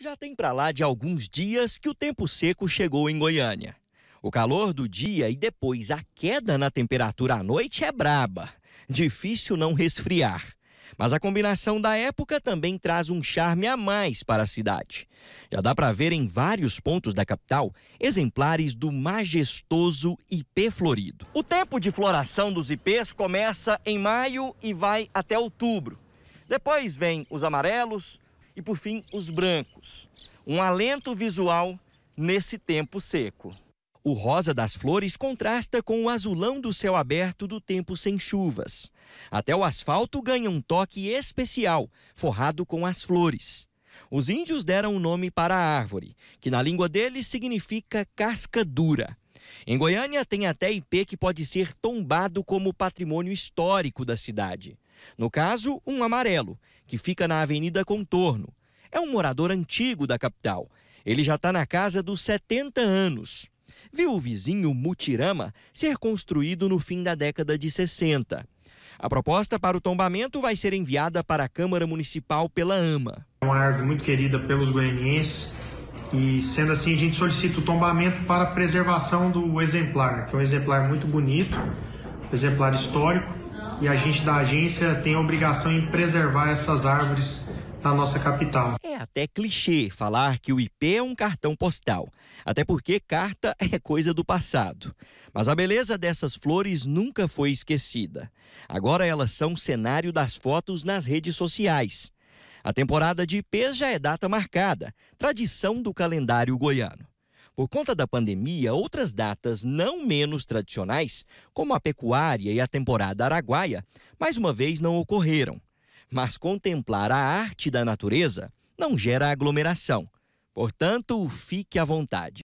Já tem para lá de alguns dias que o tempo seco chegou em Goiânia. O calor do dia e depois a queda na temperatura à noite é braba. Difícil não resfriar. Mas a combinação da época também traz um charme a mais para a cidade. Já dá para ver em vários pontos da capital exemplares do majestoso ipê florido. O tempo de floração dos ipês começa em maio e vai até outubro. Depois vem os amarelos, e por fim, os brancos. Um alento visual nesse tempo seco. O rosa das flores contrasta com o azulão do céu aberto do tempo sem chuvas. Até o asfalto ganha um toque especial, forrado com as flores. Os índios deram o um nome para a árvore, que na língua deles significa casca dura. Em Goiânia tem até IP que pode ser tombado como patrimônio histórico da cidade. No caso, um amarelo, que fica na Avenida Contorno. É um morador antigo da capital. Ele já está na casa dos 70 anos. Viu o vizinho Mutirama ser construído no fim da década de 60. A proposta para o tombamento vai ser enviada para a Câmara Municipal pela AMA. É uma árvore muito querida pelos goianienses e, sendo assim, a gente solicita o tombamento para a preservação do exemplar, que é um exemplar muito bonito, exemplar histórico e a gente da agência tem a obrigação em preservar essas árvores da nossa capital. É até clichê falar que o IP é um cartão postal, até porque carta é coisa do passado. Mas a beleza dessas flores nunca foi esquecida. Agora elas são cenário das fotos nas redes sociais. A temporada de IPs já é data marcada, tradição do calendário goiano. Por conta da pandemia, outras datas não menos tradicionais, como a pecuária e a temporada araguaia, mais uma vez não ocorreram. Mas contemplar a arte da natureza não gera aglomeração. Portanto, fique à vontade.